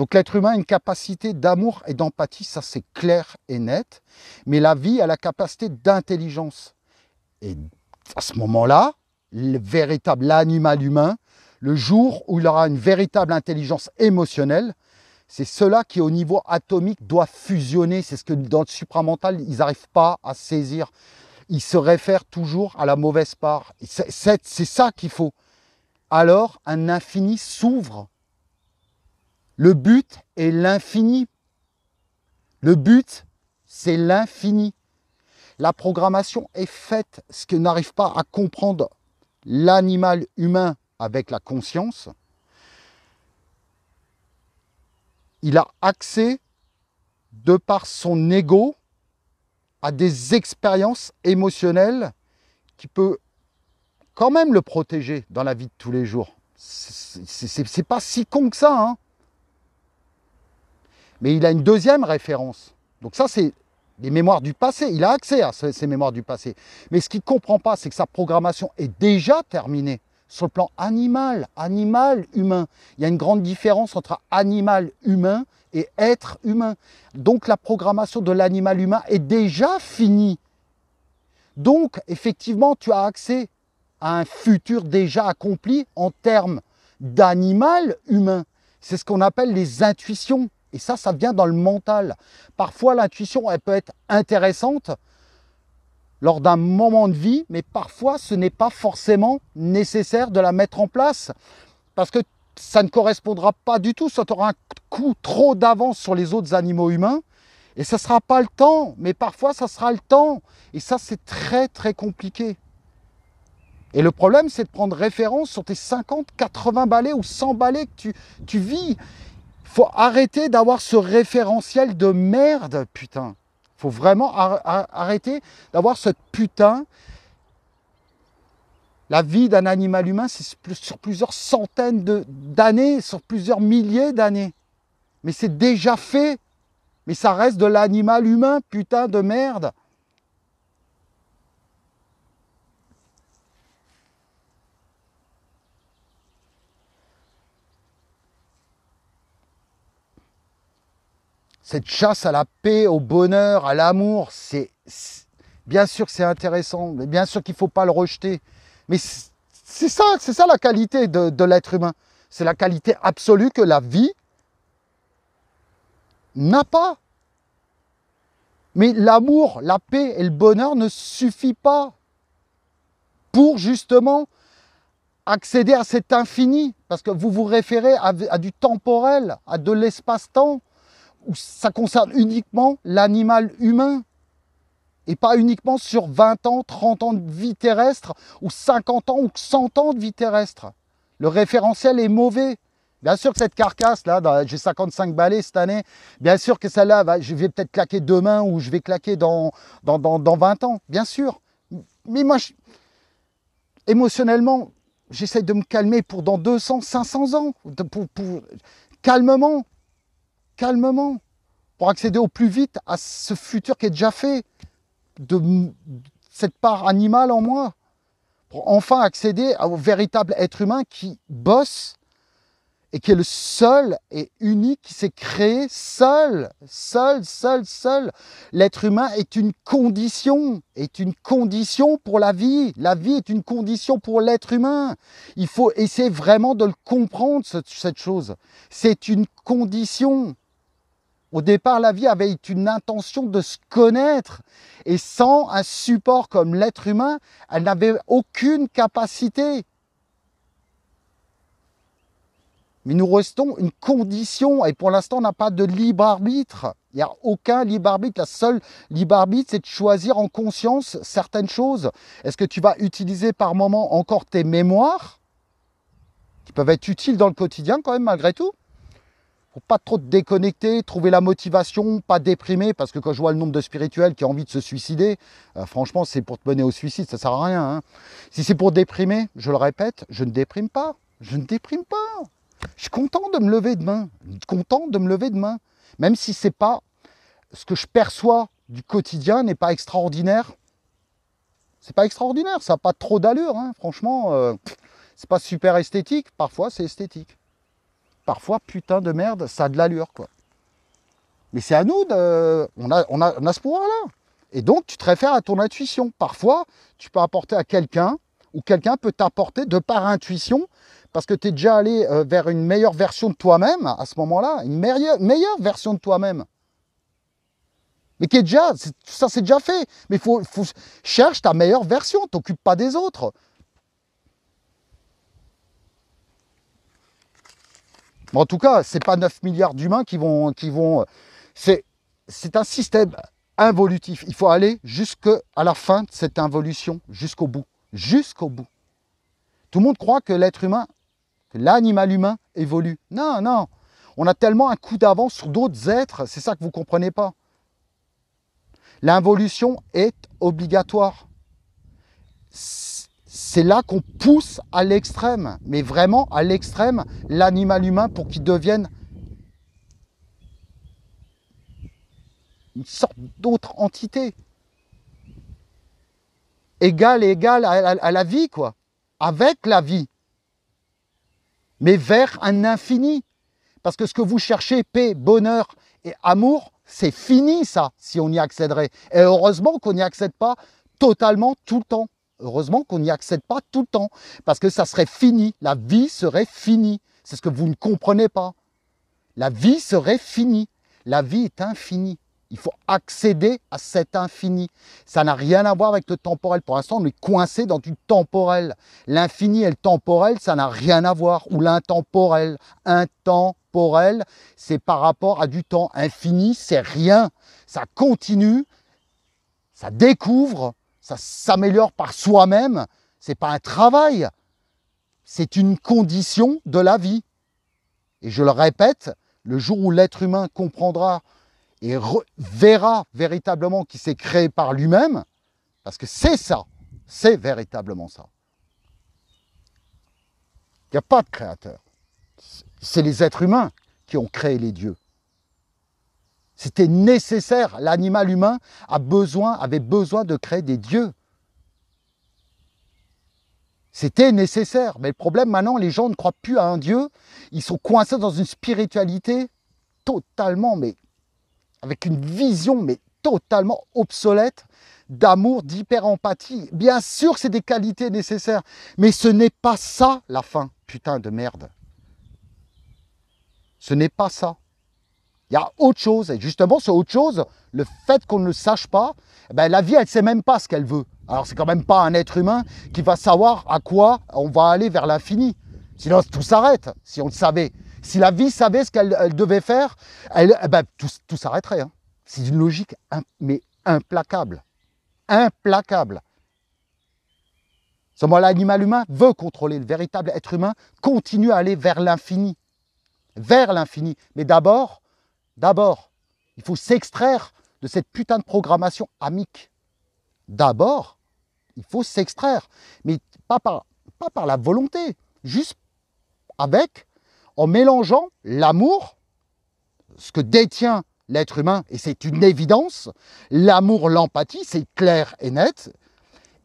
Donc l'être humain a une capacité d'amour et d'empathie, ça c'est clair et net, mais la vie a la capacité d'intelligence. Et à ce moment-là, le véritable animal humain, le jour où il aura une véritable intelligence émotionnelle, c'est cela qui au niveau atomique doit fusionner, c'est ce que dans le supramental, ils n'arrivent pas à saisir. Ils se réfèrent toujours à la mauvaise part. C'est ça qu'il faut. Alors un infini s'ouvre le but est l'infini. Le but, c'est l'infini. La programmation est faite, ce que n'arrive pas à comprendre l'animal humain avec la conscience. Il a accès, de par son ego, à des expériences émotionnelles qui peuvent quand même le protéger dans la vie de tous les jours. C'est pas si con que ça. Hein mais il a une deuxième référence. Donc ça, c'est les mémoires du passé. Il a accès à ces, ces mémoires du passé. Mais ce qu'il ne comprend pas, c'est que sa programmation est déjà terminée sur le plan animal, animal, humain. Il y a une grande différence entre animal, humain et être humain. Donc la programmation de l'animal humain est déjà finie. Donc effectivement, tu as accès à un futur déjà accompli en termes d'animal humain. C'est ce qu'on appelle les intuitions. Et ça, ça vient dans le mental. Parfois, l'intuition, elle peut être intéressante lors d'un moment de vie, mais parfois, ce n'est pas forcément nécessaire de la mettre en place parce que ça ne correspondra pas du tout. Ça aura un coup trop d'avance sur les autres animaux humains et ça ne sera pas le temps, mais parfois, ça sera le temps. Et ça, c'est très, très compliqué. Et le problème, c'est de prendre référence sur tes 50, 80 balais ou 100 balais que tu vis faut arrêter d'avoir ce référentiel de merde, putain. Faut vraiment arrêter d'avoir ce putain. La vie d'un animal humain, c'est sur plusieurs centaines d'années, sur plusieurs milliers d'années. Mais c'est déjà fait. Mais ça reste de l'animal humain, putain de merde. cette chasse à la paix, au bonheur, à l'amour, c'est bien sûr que c'est intéressant, mais bien sûr qu'il ne faut pas le rejeter. Mais c'est ça, c'est ça la qualité de, l'être humain. C'est la qualité absolue que la vie n'a pas. Mais l'amour, la paix et le bonheur ne suffit pas pour justement accéder à cet infini, parce que vous vous référez à du temporel, à de l'espace-temps ça concerne uniquement l'animal humain et pas uniquement sur 20 ans, 30 ans de vie terrestre ou 50 ans ou 100 ans de vie terrestre. Le référentiel est mauvais. Bien sûr que cette carcasse-là, bah, j'ai 55 balais cette année, bien sûr que celle-là, bah, je vais peut-être claquer demain ou je vais claquer dans, dans, 20 ans, bien sûr. Mais moi, émotionnellement, j'essaie de me calmer pour dans 200, 500 ans, pour, pour... calmement calmement, pour accéder au plus vite à ce futur qui est déjà fait, de cette part animale en moi, pour enfin accéder au véritable être humain qui bosse et qui est le seul et unique qui s'est créé seul, seul, seul, seul. L'être humain est une condition, est une condition pour la vie. La vie est une condition pour l'être humain. Il faut essayer vraiment de le comprendre, cette chose. C'est une condition. Au départ, la vie avait une intention de se connaître et sans un support comme l'être humain, elle n'avait aucune capacité. Mais nous restons une condition et pour l'instant, on n'a pas de libre arbitre. Il n'y a aucun libre arbitre. La seule libre arbitre, c'est de choisir en conscience certaines choses. Est-ce que tu vas utiliser par moment encore tes mémoires qui peuvent être utiles dans le quotidien quand même malgré tout pour pas trop te déconnecter, trouver la motivation, pas déprimer, parce que quand je vois le nombre de spirituels qui ont envie de se suicider, euh, franchement, c'est pour te mener au suicide, ça sert à rien. Hein. Si c'est pour déprimer, je le répète, je ne déprime pas, je ne déprime pas. Je suis content de me lever demain, content de me lever demain, même si c'est pas ce que je perçois du quotidien n'est pas extraordinaire. C'est pas extraordinaire, ça n'a pas trop d'allure, hein. franchement. Euh, c'est pas super esthétique, parfois c'est esthétique parfois, putain de merde, ça a de l'allure, quoi. Mais c'est à nous de... On a, on a, ce pouvoir-là. Et donc, tu te réfères à ton intuition. Parfois, tu peux apporter à quelqu'un, ou quelqu'un peut t'apporter de par intuition, parce que tu es déjà allé euh, vers une meilleure version de toi-même à ce moment-là, une meilleure, version de toi-même. Mais qui est déjà, ça c'est déjà fait. Mais faut, faut, cherche ta meilleure version, t'occupe pas des autres. en tout cas, ce n'est pas 9 milliards d'humains qui vont... Qui vont euh, c'est, un système involutif. Il faut aller jusqu'à la fin de cette involution, jusqu'au bout. Jusqu'au bout. Tout le monde croit que l'être humain, l'animal humain évolue. Non, non. On a tellement un coup d'avance sur d'autres êtres, c'est ça que vous ne comprenez pas. L'involution est obligatoire c'est là qu'on pousse à l'extrême, mais vraiment à l'extrême, l'animal humain pour qu'il devienne une sorte d'autre entité. Égale et égale à, la vie, quoi. Avec la vie. Mais vers un infini. Parce que ce que vous cherchez, paix, bonheur et amour, c'est fini ça, si on y accéderait. Et heureusement qu'on n'y accède pas totalement tout le temps. Heureusement qu'on n'y accède pas tout le temps, parce que ça serait fini, la vie serait finie. C'est ce que vous ne comprenez pas. La vie serait finie. La vie est infinie. Il faut accéder à cet infini. Ça n'a rien à voir avec le temporel. Pour l'instant, on est coincé dans du temporel. L'infini et le temporel, ça n'a rien à voir. Ou l'intemporel. Intemporel, c'est par rapport à du temps. Infini, c'est rien. Ça continue, ça découvre, ça s'améliore par soi-même. C'est pas un travail, c'est une condition de la vie. Et je le répète, le jour où l'être humain comprendra et verra véritablement qu'il s'est créé par lui-même, parce que c'est ça, c'est véritablement ça. Il n'y a pas de créateur. C'est les êtres humains qui ont créé les dieux. C'était nécessaire. L'animal humain avait besoin de créer des dieux. C'était nécessaire. Mais le problème maintenant, les gens ne croient plus à un dieu. Ils sont coincés dans une spiritualité totalement, mais avec une vision, mais totalement obsolète d'amour, d'hyper-empathie. Bien sûr, c'est des qualités nécessaires, mais ce n'est pas ça la fin, putain de merde. Ce n'est pas ça. Il y a autre chose. Et justement, ce autre chose, le fait qu'on ne le sache pas, eh ben, la vie, elle ne sait même pas ce qu'elle veut. Alors, c'est quand même pas un être humain qui va savoir à quoi on va aller vers l'infini. Sinon, tout s'arrête, si on le savait. Si la vie savait ce qu'elle devait faire, elle, eh ben, tout, s'arrêterait. Hein. C'est une logique, mais implacable. Implacable. Seulement, l'animal humain veut contrôler. Le véritable être humain continue à aller vers l'infini. Vers l'infini. Mais d'abord, D'abord, il faut s'extraire de cette putain de programmation amique. D'abord, il faut s'extraire, mais pas par, pas par la volonté, juste avec, en mélangeant l'amour, ce que détient l'être humain, et c'est une évidence, l'amour, l'empathie, c'est clair et net,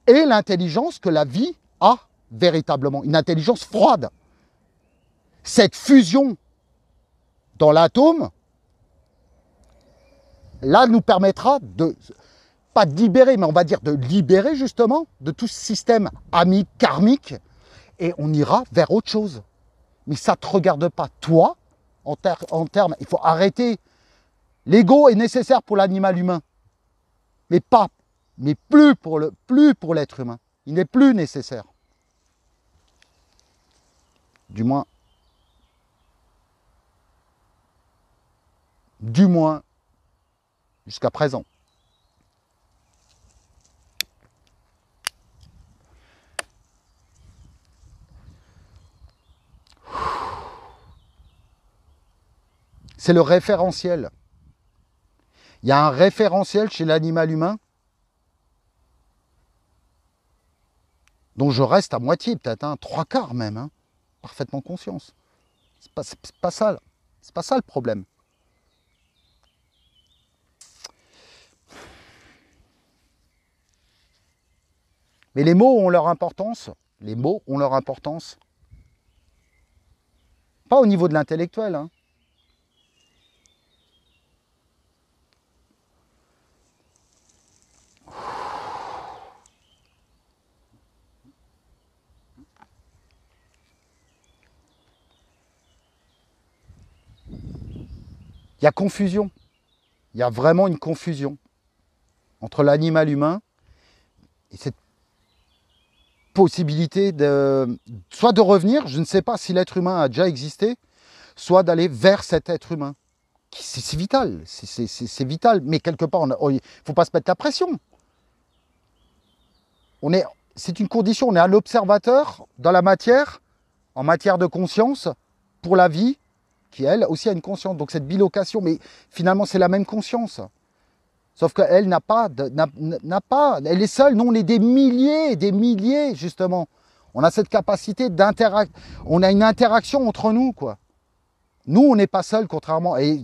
et l'intelligence que la vie a véritablement, une intelligence froide. Cette fusion dans l'atome, là nous permettra de, pas de libérer, mais on va dire de libérer justement de tout ce système ami karmique et on ira vers autre chose. Mais ça ne te regarde pas toi, en, en termes, il faut arrêter. L'ego est nécessaire pour l'animal humain, mais pas, mais plus pour le, plus pour l'être humain. Il n'est plus nécessaire. Du moins, du moins jusqu'à présent. C'est le référentiel. Il y a un référentiel chez l'animal humain dont je reste à moitié, peut-être hein, trois quarts même, hein, parfaitement conscience. C'est pas, pas ça, c'est pas ça le problème. Mais les mots ont leur importance. Les mots ont leur importance. Pas au niveau de l'intellectuel. Hein. Il y a confusion. Il y a vraiment une confusion entre l'animal humain et cette possibilité de soit de revenir, je ne sais pas si l'être humain a déjà existé, soit d'aller vers cet être humain. C'est vital, c'est vital, mais quelque part, il ne faut pas se mettre la pression. On est, c'est une condition, on est à l'observateur dans la matière, en matière de conscience, pour la vie, qui elle aussi a une conscience. Donc cette bilocation, mais finalement c'est la même conscience. Sauf qu'elle n'a pas, n'a pas, elle est seule. Nous, on est des milliers, des milliers, justement. On a cette capacité d'interaction, on a une interaction entre nous, quoi. Nous, on n'est pas seul, contrairement. Et,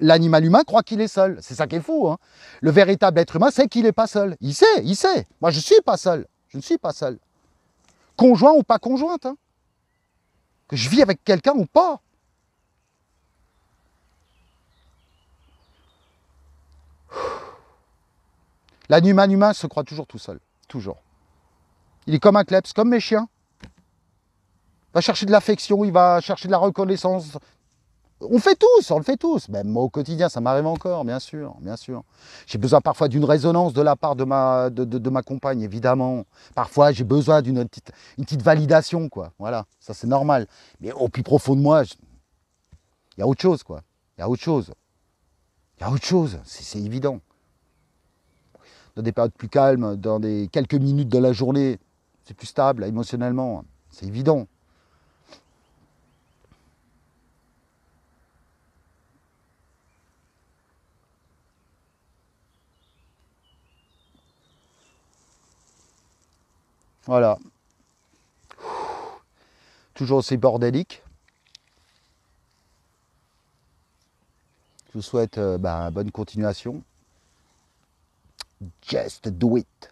l'animal humain croit qu'il est seul. C'est ça qui est fou. Hein. Le véritable être humain sait qu'il n'est pas seul. Il sait, il sait. Moi, je ne suis pas seul. Je ne suis pas seul. Conjoint ou pas conjointe. Hein. Que je vis avec quelqu'un ou pas. L'animal humain se croit toujours tout seul. Toujours. Il est comme un cleps, comme mes chiens. Il va chercher de l'affection, il va chercher de la reconnaissance. On fait tous, on le fait tous. Même moi au quotidien, ça m'arrive encore, bien sûr, bien sûr. J'ai besoin parfois d'une résonance de la part de ma, de, ma compagne, évidemment. Parfois, j'ai besoin d'une petite, une petite validation, quoi. Voilà, ça c'est normal. Mais au plus profond de moi, il y a autre chose, quoi. Il y a autre chose. Il y a autre chose, c'est évident dans des périodes plus calmes, dans des quelques minutes de la journée, c'est plus stable émotionnellement, c'est évident. Voilà. Toujours aussi bordélique. Je vous souhaite euh, bah, bonne continuation. just do it.